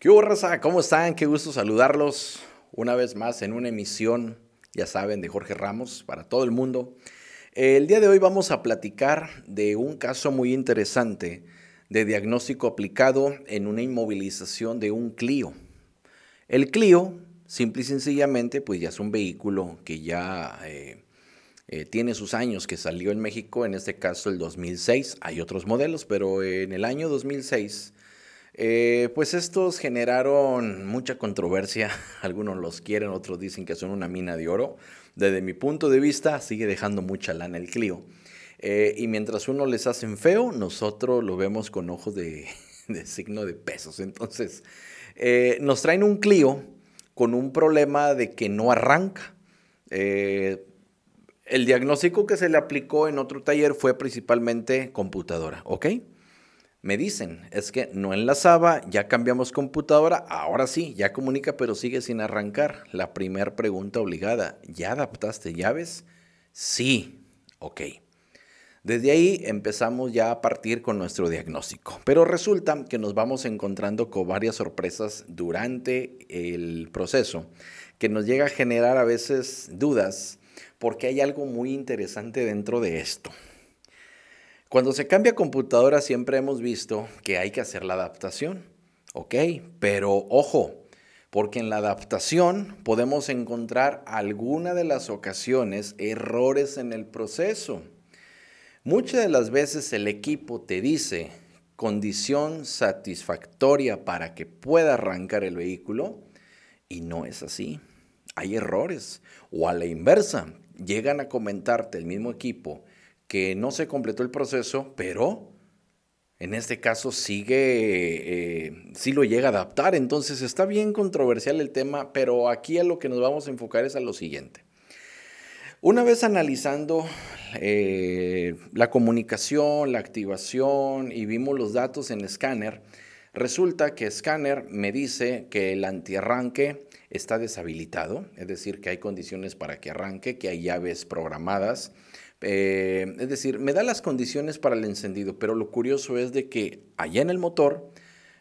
¿Qué hubo, raza? ¿Cómo están? Qué gusto saludarlos una vez más en una emisión, ya saben, de Jorge Ramos para todo el mundo. El día de hoy vamos a platicar de un caso muy interesante de diagnóstico aplicado en una inmovilización de un Clio. El Clio, simple y sencillamente, pues ya es un vehículo que ya eh, eh, tiene sus años, que salió en México, en este caso el 2006. Hay otros modelos, pero en el año 2006 eh, pues estos generaron mucha controversia. Algunos los quieren, otros dicen que son una mina de oro. Desde mi punto de vista, sigue dejando mucha lana el Clio. Eh, y mientras uno les hacen feo, nosotros lo vemos con ojos de, signo de pesos. Entonces, eh, nos traen un Clio con un problema de que no arranca. el diagnóstico que se le aplicó en otro taller fue principalmente computadora, ¿ok? Me dicen, es que no enlazaba, ya cambiamos computadora, ahora sí, ya comunica, pero sigue sin arrancar. La primera pregunta obligada, ¿ya adaptaste llaves? Sí, ok. Desde ahí empezamos ya a partir con nuestro diagnóstico, pero resulta que nos vamos encontrando con varias sorpresas durante el proceso que nos llega a generar a veces dudas porque hay algo muy interesante dentro de esto. Cuando se cambia computadora siempre hemos visto que hay que hacer la adaptación, ¿ok? Pero ojo, porque en la adaptación podemos encontrar alguna de las ocasiones errores en el proceso. Muchas de las veces el equipo te dice condición satisfactoria para que pueda arrancar el vehículo y no es así. Hay errores o a la inversa, llegan a comentarte el mismo equipo que no se completó el proceso, pero en este caso sigue, eh, sí lo llega a adaptar. Entonces está bien controversial el tema, pero aquí a lo que nos vamos a enfocar es a lo siguiente. Una vez analizando eh, la comunicación, la activación y vimos los datos en Scanner, resulta que Scanner me dice que el antiarranque está deshabilitado, es decir, que hay condiciones para que arranque, que hay llaves programadas, eh, es decir, me da las condiciones para el encendido, pero lo curioso es de que allá en el motor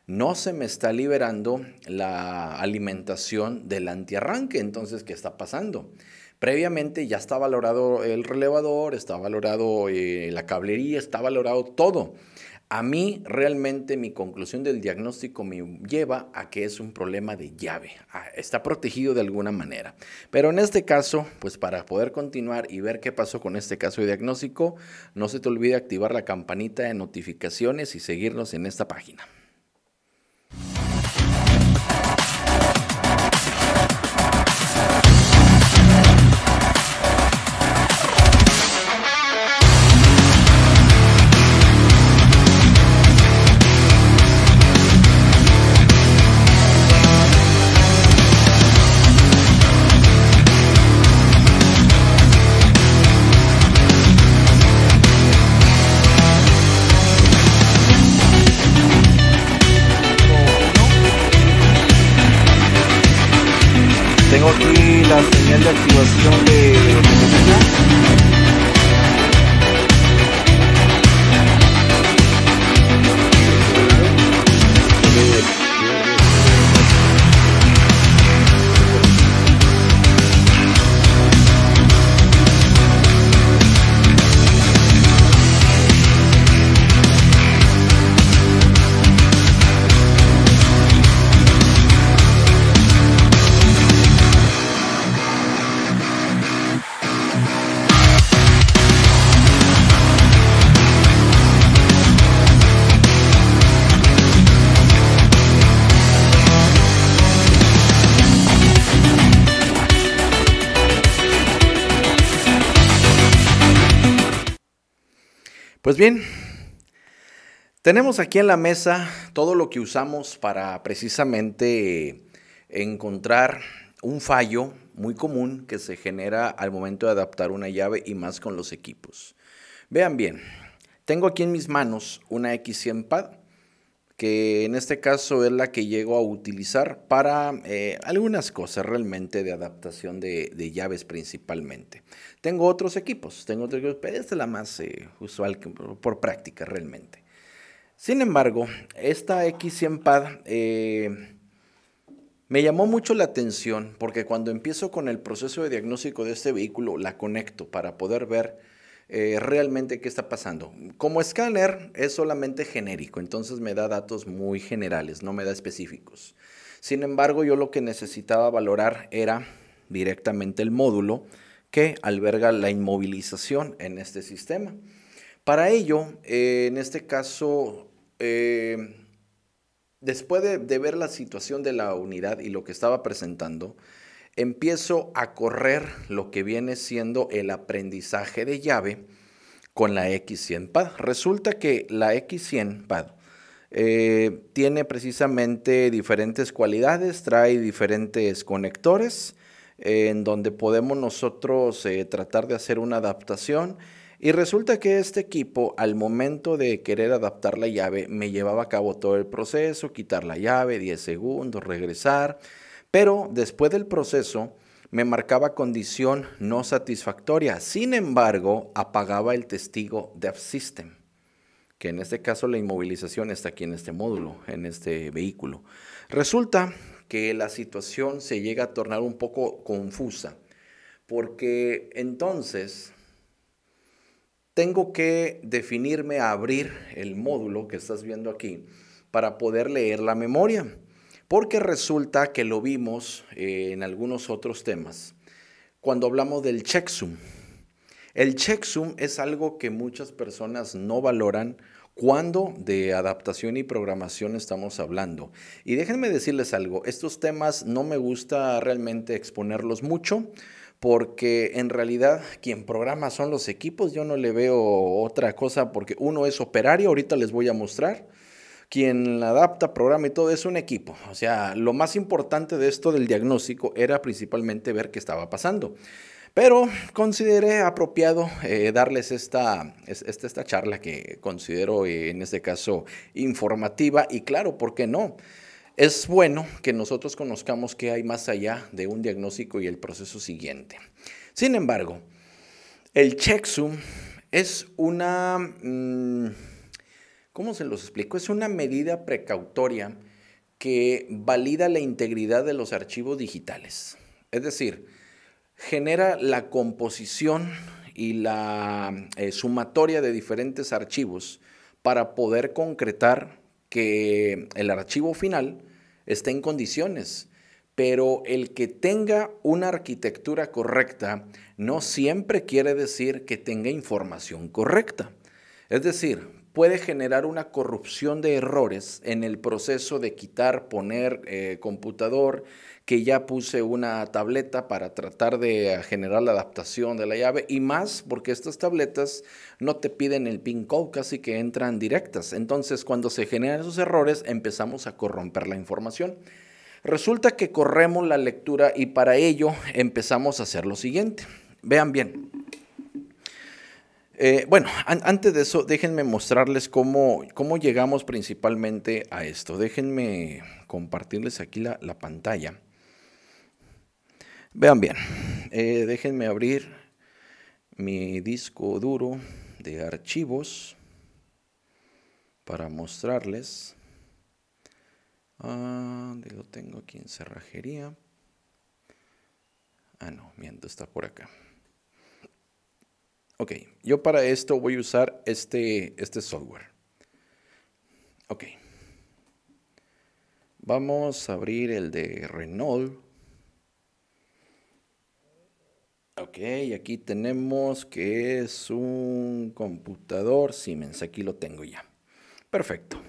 no se me está liberando la alimentación del antiarranque. Entonces, ¿qué está pasando? Previamente ya está valorado el relevador, está valorado eh, la cablería, está valorado todo. A mí realmente mi conclusión del diagnóstico me lleva a que es un problema de llave, está protegido de alguna manera. Pero en este caso, pues para poder continuar y ver qué pasó con este caso de diagnóstico, no se te olvide activar la campanita de notificaciones y seguirnos en esta página. Pues bien, tenemos aquí en la mesa todo lo que usamos para precisamente encontrar un fallo muy común que se genera al momento de adaptar una llave y más con los equipos. Vean bien, tengo aquí en mis manos una X100 Pad que en este caso es la que llego a utilizar para eh, algunas cosas realmente de adaptación de, llaves principalmente. Tengo otros equipos, tengo otros pero esta es la más eh, usual por práctica realmente. Sin embargo, esta X100 Pad eh, me llamó mucho la atención porque cuando empiezo con el proceso de diagnóstico de este vehículo, la conecto para poder ver eh, realmente qué está pasando. Como escáner es solamente genérico, entonces me da datos muy generales, no me da específicos. Sin embargo, yo lo que necesitaba valorar era directamente el módulo que alberga la inmovilización en este sistema. Para ello, eh, en este caso, eh, después de ver la situación de la unidad y lo que estaba presentando, empiezo a correr lo que viene siendo el aprendizaje de llave con la X100 PAD. Resulta que la X100 PAD eh, tiene precisamente diferentes cualidades, trae diferentes conectores eh, en donde podemos nosotros eh, tratar de hacer una adaptación. Y resulta que este equipo, al momento de querer adaptar la llave, me llevaba a cabo todo el proceso, quitar la llave, 10 segundos, regresar. Pero después del proceso me marcaba condición no satisfactoria. Sin embargo, apagaba el testigo de System, que en este caso la inmovilización está aquí en este módulo, en este vehículo. Resulta que la situación se llega a tornar un poco confusa, porque entonces tengo que definirme a abrir el módulo que estás viendo aquí para poder leer la memoria. Porque resulta que lo vimos eh, en algunos otros temas cuando hablamos del checksum. El checksum es algo que muchas personas no valoran cuando de adaptación y programación estamos hablando. Y déjenme decirles algo, estos temas no me gusta realmente exponerlos mucho porque en realidad quien programa son los equipos, yo no le veo otra cosa porque uno es operario, ahorita les voy a mostrar, quien la adapta, programa y todo, es un equipo. O sea, lo más importante de esto del diagnóstico era principalmente ver qué estaba pasando. Pero consideré apropiado eh, darles esta, esta, charla que considero eh, en este caso informativa y claro, ¿por qué no? Es bueno que nosotros conozcamos qué hay más allá de un diagnóstico y el proceso siguiente. Sin embargo, el checksum es una... Mm, ¿Cómo se los explico? Es una medida precautoria que valida la integridad de los archivos digitales. Es decir, genera la composición y la eh, sumatoria de diferentes archivos para poder concretar que el archivo final esté en condiciones. Pero el que tenga una arquitectura correcta no siempre quiere decir que tenga información correcta. Es decir, puede generar una corrupción de errores en el proceso de quitar, poner eh, computador, que ya puse una tableta para tratar de eh, generar la adaptación de la llave y más porque estas tabletas no te piden el pin code, casi que entran directas. Entonces, cuando se generan esos errores, empezamos a corromper la información. Resulta que corremos la lectura y para ello empezamos a hacer lo siguiente. Vean bien. Eh, bueno, antes de eso, déjenme mostrarles cómo, cómo llegamos principalmente a esto. Déjenme compartirles aquí la, pantalla. Vean bien, eh, déjenme abrir mi disco duro de archivos para mostrarles. Ah, lo tengo aquí en cerrajería. Ah, no, miento, está por acá. Ok, yo para esto voy a usar este, este software. Ok. Vamos a abrir el de Renault. Ok, aquí tenemos que es un computador Siemens. Aquí lo tengo ya. Perfecto.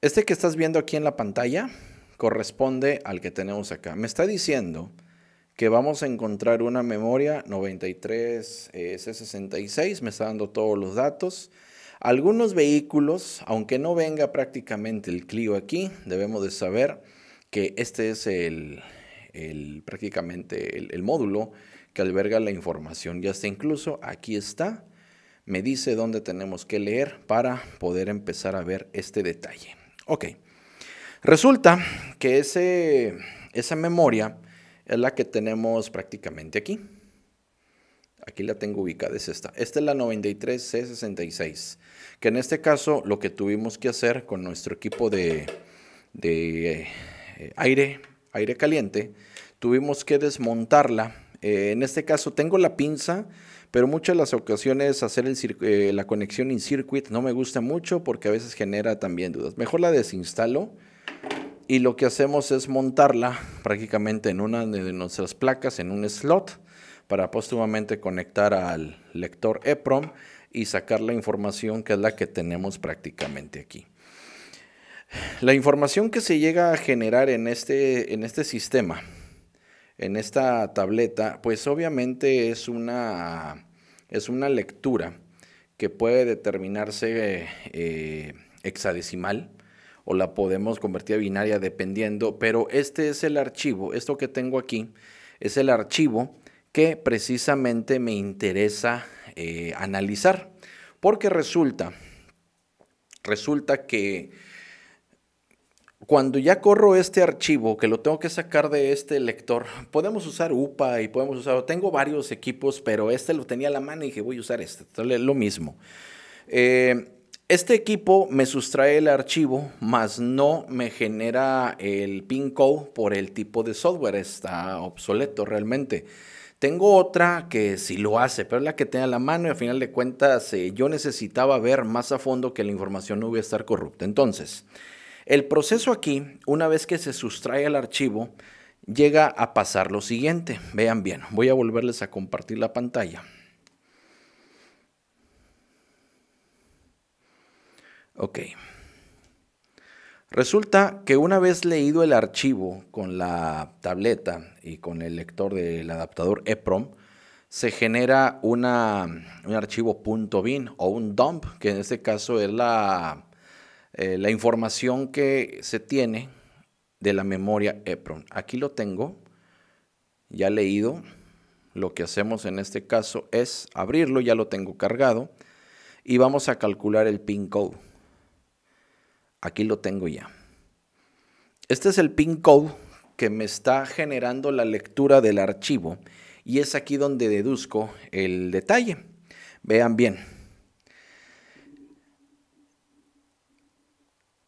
Este que estás viendo aquí en la pantalla corresponde al que tenemos acá. Me está diciendo que vamos a encontrar una memoria 93S66, eh, me está dando todos los datos. Algunos vehículos, aunque no venga prácticamente el Clio aquí, debemos de saber que este es el, prácticamente el, módulo que alberga la información. Ya está incluso, aquí está, me dice dónde tenemos que leer para poder empezar a ver este detalle. Ok, resulta que ese, esa memoria es la que tenemos prácticamente aquí. Aquí la tengo ubicada, es esta. Esta es la 93C66, que en este caso lo que tuvimos que hacer con nuestro equipo de, eh, aire, aire caliente, tuvimos que desmontarla. Eh, en este caso tengo la pinza, pero muchas de las ocasiones hacer eh, la conexión in circuit no me gusta mucho porque a veces genera también dudas. Mejor la desinstalo y lo que hacemos es montarla prácticamente en una de nuestras placas, en un slot, para póstumamente conectar al lector EPROM y sacar la información que es la que tenemos prácticamente aquí. La información que se llega a generar en este, en este sistema, en esta tableta, pues obviamente es una, es una lectura que puede determinarse eh, hexadecimal, o la podemos convertir a binaria dependiendo, pero este es el archivo, esto que tengo aquí es el archivo que precisamente me interesa eh, analizar, porque resulta, resulta que cuando ya corro este archivo, que lo tengo que sacar de este lector, podemos usar UPA y podemos usar, tengo varios equipos, pero este lo tenía a la mano y dije, voy a usar este, lo mismo. Eh, este equipo me sustrae el archivo, mas no me genera el pin code por el tipo de software. Está obsoleto realmente. Tengo otra que sí lo hace, pero es la que a la mano y al final de cuentas eh, yo necesitaba ver más a fondo que la información no iba a estar corrupta. Entonces, el proceso aquí, una vez que se sustrae el archivo, llega a pasar lo siguiente. Vean bien, voy a volverles a compartir la pantalla. Ok. Resulta que una vez leído el archivo con la tableta y con el lector del adaptador EPROM, se genera un archivo .bin o un dump, que en este caso es la, eh, la información que se tiene de la memoria EPROM. Aquí lo tengo, ya leído. Lo que hacemos en este caso es abrirlo, ya lo tengo cargado, y vamos a calcular el pin code. Aquí lo tengo ya. Este es el pin code que me está generando la lectura del archivo y es aquí donde deduzco el detalle. Vean bien.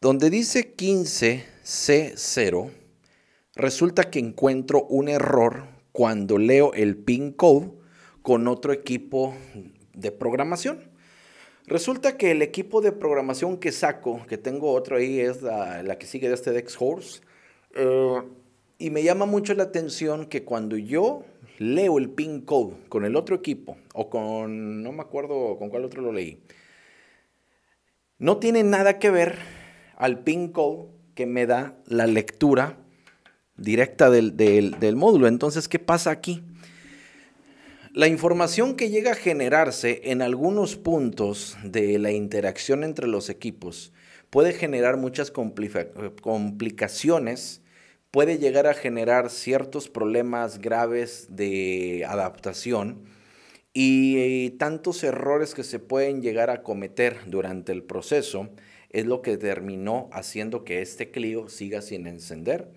Donde dice 15C0, resulta que encuentro un error cuando leo el pin code con otro equipo de programación. Resulta que el equipo de programación que saco, que tengo otro ahí, es la, que sigue de este Dex eh, y me llama mucho la atención que cuando yo leo el pin code con el otro equipo, o con, no me acuerdo con cuál otro lo leí, no tiene nada que ver al pin code que me da la lectura directa del, del módulo. Entonces, ¿qué pasa aquí? La información que llega a generarse en algunos puntos de la interacción entre los equipos puede generar muchas complicaciones, puede llegar a generar ciertos problemas graves de adaptación y eh, tantos errores que se pueden llegar a cometer durante el proceso es lo que terminó haciendo que este Clio siga sin encender,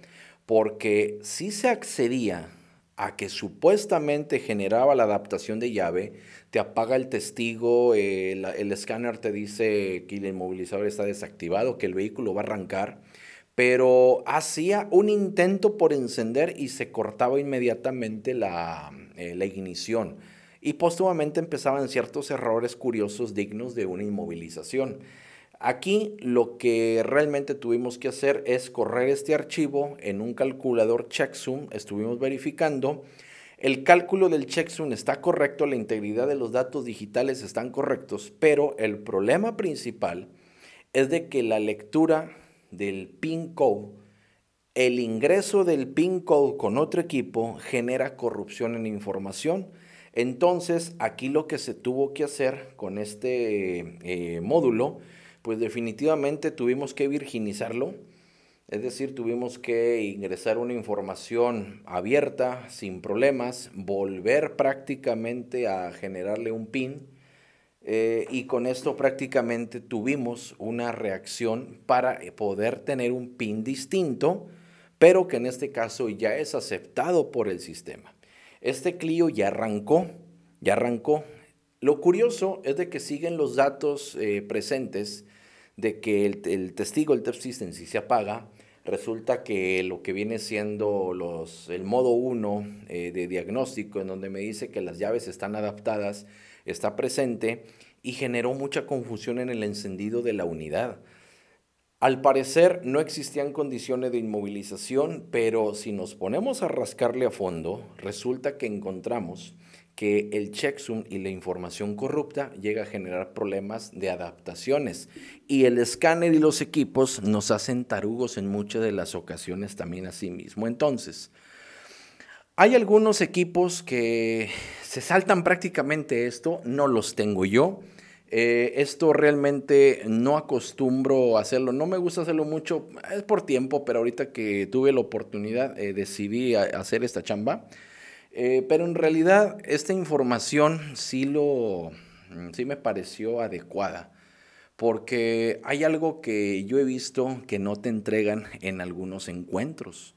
porque si se accedía a que supuestamente generaba la adaptación de llave, te apaga el testigo, eh, el escáner te dice que el inmovilizador está desactivado, que el vehículo va a arrancar, pero hacía un intento por encender y se cortaba inmediatamente la, eh, la ignición. Y póstumamente empezaban ciertos errores curiosos dignos de una inmovilización. Aquí lo que realmente tuvimos que hacer es correr este archivo en un calculador checksum, estuvimos verificando. El cálculo del checksum está correcto, la integridad de los datos digitales están correctos, pero el problema principal es de que la lectura del PIN code, el ingreso del PIN code con otro equipo genera corrupción en información. Entonces, aquí lo que se tuvo que hacer con este eh, módulo pues definitivamente tuvimos que virginizarlo, es decir, tuvimos que ingresar una información abierta, sin problemas, volver prácticamente a generarle un pin, eh, y con esto prácticamente tuvimos una reacción para eh, poder tener un pin distinto, pero que en este caso ya es aceptado por el sistema. Este Clio ya arrancó, ya arrancó, lo curioso es de que siguen los datos eh, presentes de que el, testigo, el system, si se apaga, resulta que lo que viene siendo los, el modo 1 eh, de diagnóstico, en donde me dice que las llaves están adaptadas, está presente y generó mucha confusión en el encendido de la unidad. Al parecer no existían condiciones de inmovilización, pero si nos ponemos a rascarle a fondo, resulta que encontramos que el checksum y la información corrupta llega a generar problemas de adaptaciones. Y el escáner y los equipos nos hacen tarugos en muchas de las ocasiones también a sí mismo. Entonces, hay algunos equipos que se saltan prácticamente esto, no los tengo yo. Eh, esto realmente no acostumbro a hacerlo, no me gusta hacerlo mucho, es por tiempo, pero ahorita que tuve la oportunidad eh, decidí hacer esta chamba. Eh, pero en realidad esta información sí, lo, mm, sí me pareció adecuada, porque hay algo que yo he visto que no te entregan en algunos encuentros.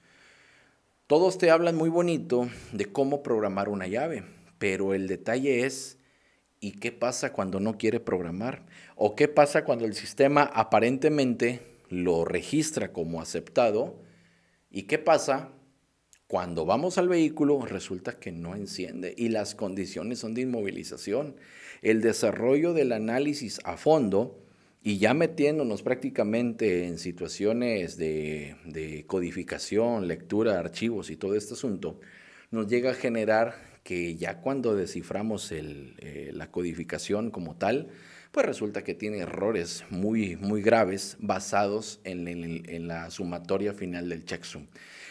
Todos te hablan muy bonito de cómo programar una llave, pero el detalle es... ¿Y qué pasa cuando no quiere programar? ¿O qué pasa cuando el sistema aparentemente lo registra como aceptado? ¿Y qué pasa cuando vamos al vehículo resulta que no enciende y las condiciones son de inmovilización. El desarrollo del análisis a fondo y ya metiéndonos prácticamente en situaciones de, codificación, lectura de archivos y todo este asunto, nos llega a generar que ya cuando desciframos eh, la codificación como tal, pues resulta que tiene errores muy, muy graves basados en la sumatoria final del checksum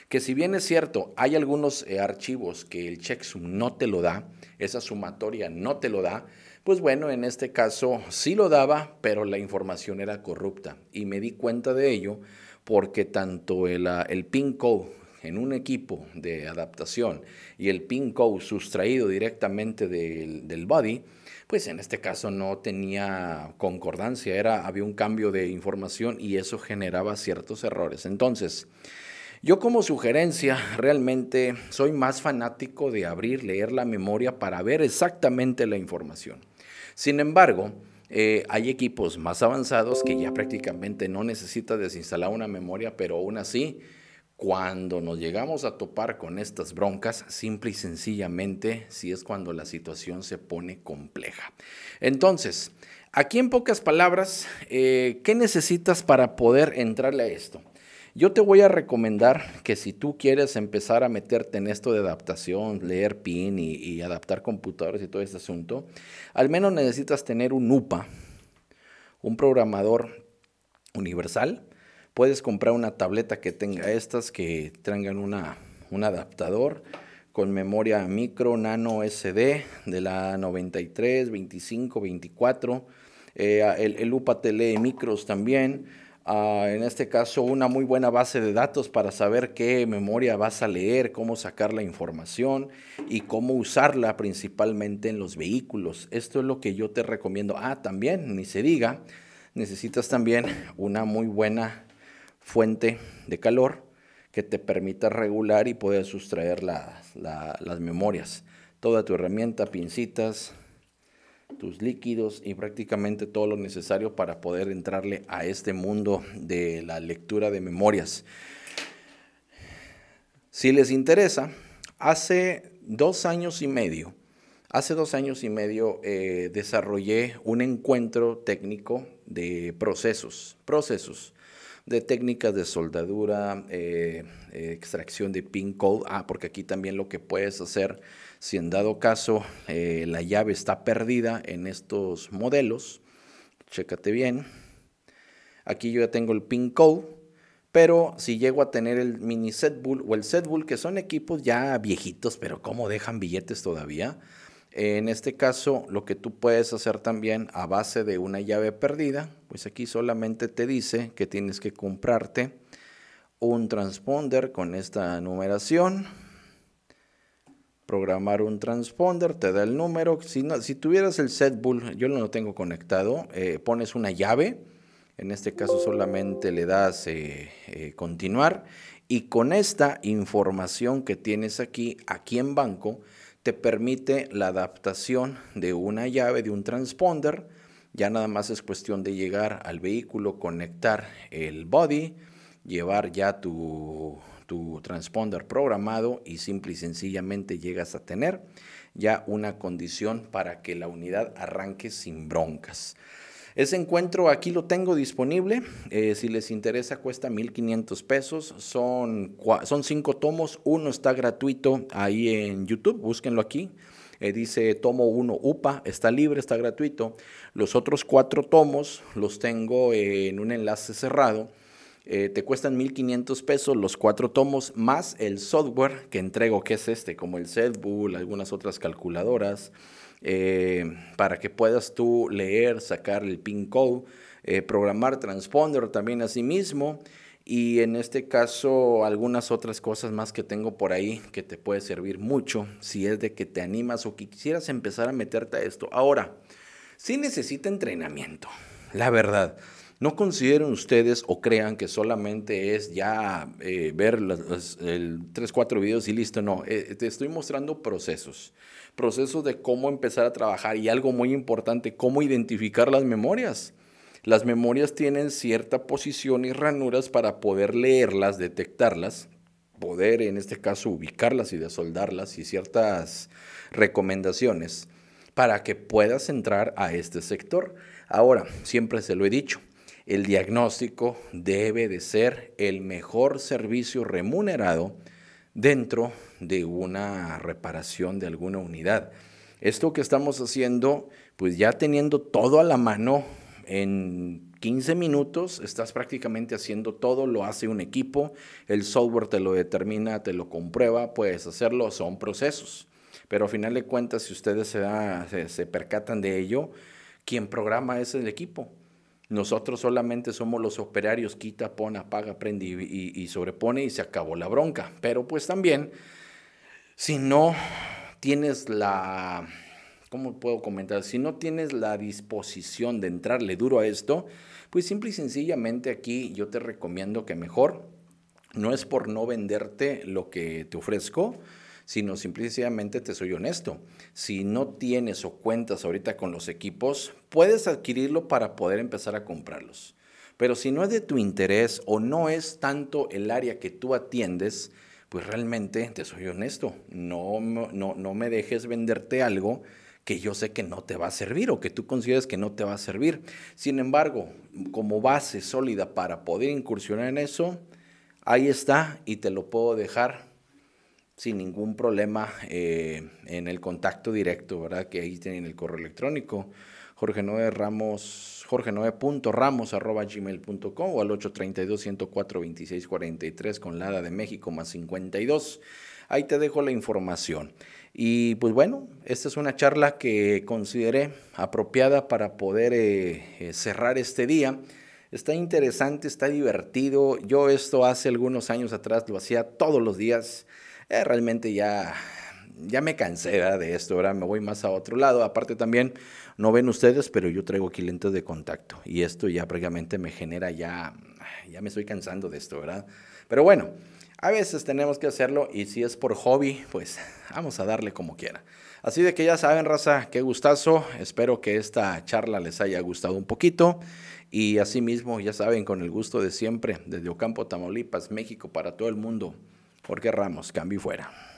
que si bien es cierto, hay algunos eh, archivos que el checksum no te lo da, esa sumatoria no te lo da, pues bueno, en este caso sí lo daba, pero la información era corrupta y me di cuenta de ello porque tanto el, ah, pin code en un equipo de adaptación y el pin code sustraído directamente del, body, pues en este caso no tenía concordancia, era, había un cambio de información y eso generaba ciertos errores. Entonces, yo como sugerencia realmente soy más fanático de abrir, leer la memoria para ver exactamente la información. Sin embargo, eh, hay equipos más avanzados que ya prácticamente no necesita desinstalar una memoria, pero aún así, cuando nos llegamos a topar con estas broncas, simple y sencillamente, si sí es cuando la situación se pone compleja. Entonces, aquí en pocas palabras, eh, ¿qué necesitas para poder entrarle a esto? Yo te voy a recomendar que si tú quieres empezar a meterte en esto de adaptación, leer PIN y, adaptar computadores y todo este asunto, al menos necesitas tener un UPA, un programador universal. Puedes comprar una tableta que tenga estas, que tengan una, un adaptador con memoria micro, nano SD de la 93, 25, 24. el, el UPA te lee micros también en este caso, una muy buena base de datos para saber qué memoria vas a leer, cómo sacar la información y cómo usarla principalmente en los vehículos. Esto es lo que yo te recomiendo. Ah, también, ni se diga, necesitas también una muy buena fuente de calor que te permita regular y poder sustraer las memorias. Toda tu herramienta, pincitas, tus líquidos y prácticamente todo lo necesario para poder entrarle a este mundo de la lectura de memorias. Si les interesa, hace dos años y medio, hace dos años y medio eh, desarrollé un encuentro técnico de procesos, procesos de técnicas de soldadura, eh, eh, extracción de pin code, ah, porque aquí también lo que puedes hacer si en dado caso eh, la llave está perdida en estos modelos, chécate bien. Aquí yo ya tengo el pin code, pero si llego a tener el mini setbull o el setbull, que son equipos ya viejitos, pero cómo dejan billetes todavía. En este caso, lo que tú puedes hacer también a base de una llave perdida, pues aquí solamente te dice que tienes que comprarte un transponder con esta numeración programar un transponder, te da el número. Si, tuvieras el setbull, yo no lo tengo conectado, eh, pones una llave, en este caso solamente le das eh, eh, continuar y con esta información que tienes aquí, aquí en banco, te permite la adaptación de una llave, de un transponder. Ya nada más es cuestión de llegar al vehículo, conectar el body, llevar ya tu tu transponder programado y simple y sencillamente llegas a tener ya una condición para que la unidad arranque sin broncas. Ese encuentro aquí lo tengo disponible. Eh, si les interesa, cuesta 1,500 pesos. Son, son cinco tomos. Uno está gratuito ahí en YouTube. Búsquenlo aquí. Eh, dice tomo 1 UPA, está libre, está gratuito. Los otros cuatro tomos los tengo en un enlace cerrado eh, te cuestan 1500 pesos los cuatro tomos más el software que entrego, que es este, como el Bull, algunas otras calculadoras, eh, para que puedas tú leer, sacar el pin code, eh, programar, transponder también a sí mismo. Y en este caso, algunas otras cosas más que tengo por ahí que te puede servir mucho si es de que te animas o que quisieras empezar a meterte a esto. Ahora, si sí necesita entrenamiento, la verdad. No consideren ustedes o crean que solamente es ya eh, ver los el 3, 4 videos y listo. No, eh, te estoy mostrando procesos. Procesos de cómo empezar a trabajar y algo muy importante, cómo identificar las memorias. Las memorias tienen cierta posición y ranuras para poder leerlas, detectarlas poder, en este caso, ubicarlas y desoldarlas y ciertas recomendaciones para que puedas entrar a este sector. Ahora, siempre se lo he dicho, el diagnóstico debe de ser el mejor servicio remunerado dentro de una reparación de alguna unidad. Esto que estamos haciendo, pues ya teniendo todo a la mano, en 15 minutos estás prácticamente haciendo todo, lo hace un equipo, el software te lo determina, te lo comprueba, puedes hacerlo, son procesos. Pero a final de cuentas, si ustedes se, se, se percatan de ello, quien programa es el equipo. Nosotros solamente somos los operarios, quita, pone, apaga, prende y, y sobrepone y se acabó la bronca. Pero pues también, si no tienes la, ¿cómo puedo comentar? Si no tienes la disposición de entrarle duro a esto, pues simple y sencillamente aquí yo te recomiendo que mejor, no es por no venderte lo que te ofrezco, sino simplemente te soy honesto. Si no tienes o cuentas ahorita con los equipos, puedes adquirirlo para poder empezar a comprarlos. Pero si no es de tu interés o no es tanto el área que tú atiendes, pues realmente te soy honesto, no, no, no me dejes venderte algo que yo sé que no te va a servir o que tú consideres que no te va a servir. Sin embargo, como base sólida para poder incursionar en eso, ahí está y te lo puedo dejar sin ningún problema eh, en el contacto directo, ¿verdad? Que ahí tienen el correo electrónico, Jorge 9 Ramos, Jorge .com, o al 832-104-2643 con Lada de México más 52. Ahí te dejo la información. Y pues bueno, esta es una charla que consideré apropiada para poder eh, eh, cerrar este día. Está interesante, está divertido. Yo esto hace algunos años atrás lo hacía todos los días. Eh, realmente ya ya me cansé de esto, ahora me voy más a otro lado. Aparte también, no ven ustedes, pero yo traigo aquí lentes de contacto y esto ya prácticamente me genera ya, ya me estoy cansando de esto, ¿verdad? Pero bueno, a veces tenemos que hacerlo y si es por hobby, pues vamos a darle como quiera. Así de que ya saben, raza, qué gustazo. Espero que esta charla les haya gustado un poquito. Y asimismo, ya saben, con el gusto de siempre, desde Ocampo, Tamaulipas, México, para todo el mundo. Porque Ramos, cambió fuera.